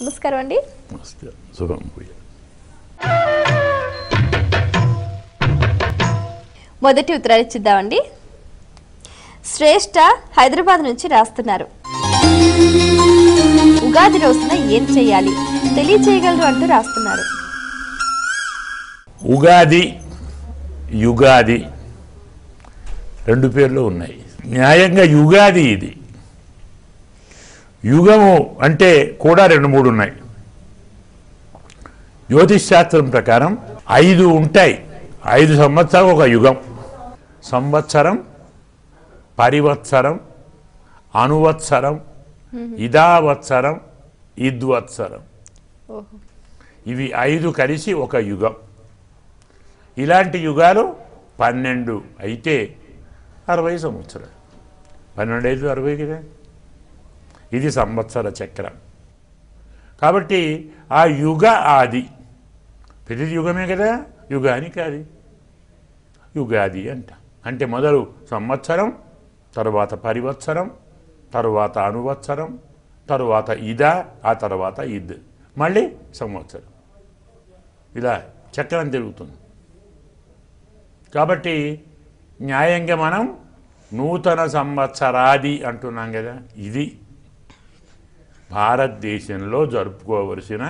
నమస్కారం అండి మొదటి ఉత్తరాలు ఇచ్చిద్దామండి శ్రేష్ఠ హైదరాబాద్ నుంచి రాస్తున్నారు ఉగాది రోజున ఏం చేయాలి తెలియచేయగలరు అంటూ రాస్తున్నారు ఉగాది యుగాది రెండు పేర్లు ఉన్నాయి న్యాయంగా యుగాది ఇది యుగము అంటే కూడా రెండు మూడు ఉన్నాయి జ్యోతిష్ శాస్త్రం ప్రకారం ఐదు ఉంటాయి ఐదు సంవత్సరాలు ఒక యుగం సంవత్సరం పరివత్సరం అనువత్సరం ఇదావత్సరం ఇద్వత్సరం ఇవి ఐదు కలిసి ఒక యుగం ఇలాంటి యుగాలు పన్నెండు అయితే అరవై సంవత్సరాలు పన్నెండు ఐదు అరవై కదా ఇది సంవత్సర చక్రం కాబట్టి ఆ యుగ ఆది ప్రతిది యుగమే కదా యుగానికి అది యుగాది అంట అంటే మొదలు సంవత్సరం తరువాత పరివత్సరం తరువాత అనువత్సరం తరువాత ఇద ఆ తర్వాత ఇద్ మళ్ళీ సంవత్సరం ఇలా చక్రం తిరుగుతుంది కాబట్టి న్యాయంగా మనం నూతన సంవత్సరాది అంటున్నాం కదా ఇది భారతదేశంలో జరుపుకోవలసిన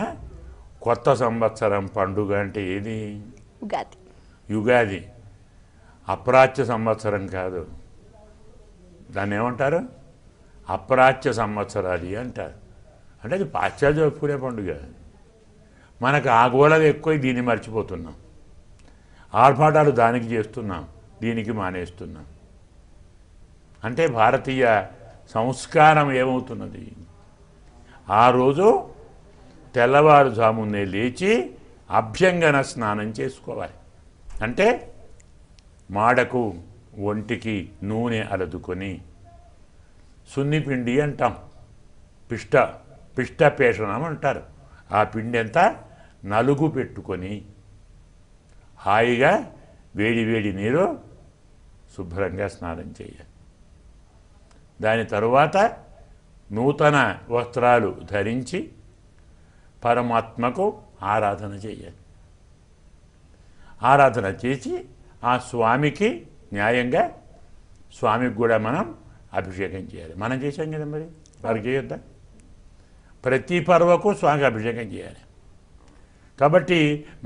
కొత్త సంవత్సరం పండుగ అంటే ఏది ఉగాది యుగాది అప్రాచ్య సంవత్సరం కాదు దాన్ని ఏమంటారు అప్రాచ్య సంవత్సరాది అంటారు అంటే అది పాశ్చాత్య జరుపుకునే పండుగ మనకు ఆ గోళలు ఎక్కువ దీన్ని మర్చిపోతున్నాం ఆర్భాటాలు దానికి చేస్తున్నాం దీనికి మానేస్తున్నాం అంటే భారతీయ సంస్కారం ఏమవుతున్నది ఆ రోజు తెల్లవారుజామునే లేచి అభ్యంగన స్నానం చేసుకోవాలి అంటే మాడకు ఒంటికి నూనె అలదుకొని సున్నిపిండి అంటాం పిష్ట పేషణం అంటారు ఆ పిండి అంతా నలుగు పెట్టుకొని హాయిగా వేడి వేడి నీరు శుభ్రంగా స్నానం చేయాలి దాని తరువాత నూతన వస్త్రాలు ధరించి పరమాత్మకు ఆరాధన చేయాలి ఆరాధన చేసి ఆ స్వామికి న్యాయంగా స్వామికి కూడా మనం అభిషేకం చేయాలి మనం చేసాం కదా మరి వారికి చేయొద్దా ప్రతి పర్వకు స్వామికి అభిషేకం చేయాలి కాబట్టి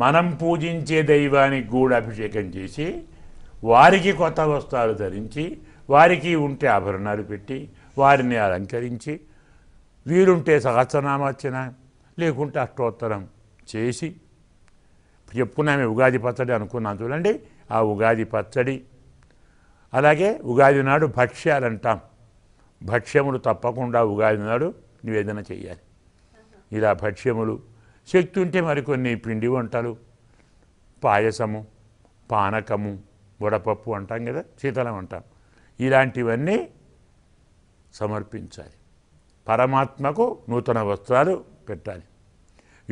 మనం పూజించే దైవానికి కూడా అభిషేకం చేసి వారికి కొత్త వస్త్రాలు ధరించి వారికి ఉంటే ఆభరణాలు పెట్టి వారిని అలంకరించి వీరుంటే సహస్రనామార్చన లేకుంటే అష్టోత్తరం చేసి చెప్పుకున్నామే ఉగాది పచ్చడి అనుకున్నాం చూడండి ఆ ఉగాది పచ్చడి అలాగే ఉగాది నాడు భక్ష్యాలు అంటాం భక్ష్యములు తప్పకుండా ఉగాది నాడు నివేదన చేయాలి ఇలా భక్ష్యములు శక్తి ఉంటే మరికొన్ని పిండి వంటలు పాయసము పానకము వడపప్పు అంటాం కదా శీతలం అంటాం ఇలాంటివన్నీ సమర్పించాలి పరమాత్మకు నూతన వస్త్రాలు పెట్టాలి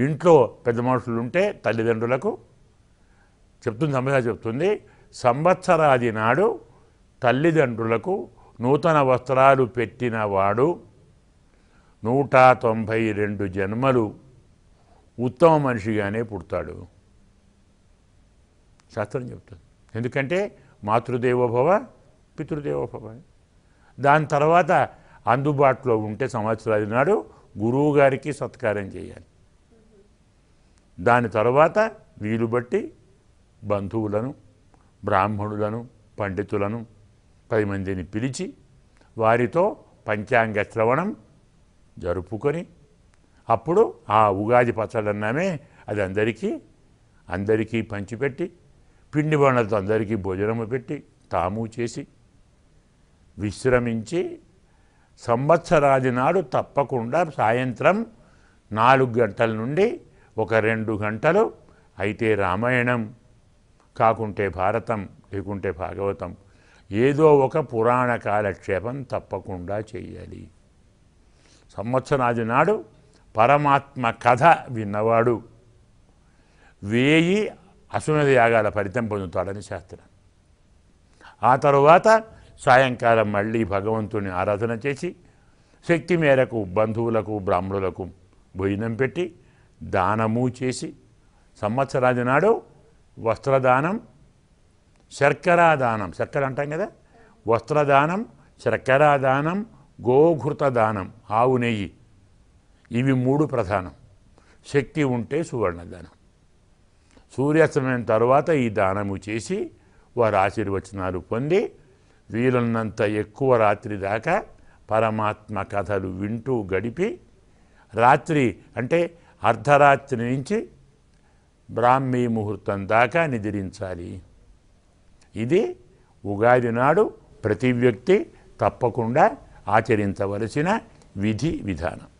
ఇంట్లో పెద్ద మనుషులు ఉంటే తల్లిదండ్రులకు చెప్తుంది అమ్మగా చెప్తుంది సంవత్సరాది నాడు తల్లిదండ్రులకు నూతన వస్త్రాలు పెట్టినవాడు నూట తొంభై రెండు జన్మలు ఉత్తమ మనిషిగానే పుడతాడు శాస్త్రం చెప్తుంది ఎందుకంటే మాతృదేవోభవ పితృదేవోభవ దాని తర్వాత అందుబాటులో ఉంటే సంవత్సరాది నాడు గురువు గారికి సత్కారం చేయాలి దాని తర్వాత వీలు బట్టి బంధువులను బ్రాహ్మణులను పండితులను పది మందిని పిలిచి వారితో పంచాంగ శ్రవణం జరుపుకొని అప్పుడు ఆ ఉగాది పచ్చడన్నామే అది అందరికీ అందరికీ పంచిపెట్టి పిండి బండలతో అందరికీ భోజనము పెట్టి తాము చేసి విశ్రమించి సంవత్సరాది నాడు తప్పకుండా సాయంత్రం నాలుగు గంటల నుండి ఒక రెండు గంటలు అయితే రామాయణం కాకుంటే భారతం లేకుంటే భాగవతం ఏదో ఒక పురాణ కాలక్షేపం తప్పకుండా చేయాలి సంవత్సరాది నాడు పరమాత్మ కథ విన్నవాడు వేయి అశ్వమేధ యాగాల ఫలితం పొందుతాడని శాస్త్రం ఆ తరువాత సాయంకాలం మళ్ళీ భగవంతుని ఆరాధన చేసి శక్తి మేరకు బంధువులకు బ్రాహ్మణులకు భోజనం పెట్టి దానము చేసి సంవత్సరాది నాడు వస్త్రదానం శర్కరాదానం శర్కర అంటాం కదా వస్త్రదానం శర్కరాదానం గోఘృత దానం ఆవు నెయ్యి ఇవి మూడు ప్రధానం శక్తి ఉంటే సువర్ణదానం సూర్యాస్తమయం తర్వాత ఈ దానము చేసి వారు ఆశీర్వచనాలు పొంది వీలున్నంత ఎక్కువ రాత్రి దాకా పరమాత్మ కథలు వింటూ గడిపి రాత్రి అంటే అర్ధరాత్రి నుంచి బ్రాహ్మీ ముహూర్తం దాకా నిద్రించాలి ఇది ఉగాది నాడు ప్రతి వ్యక్తి తప్పకుండా ఆచరించవలసిన విధి విధానం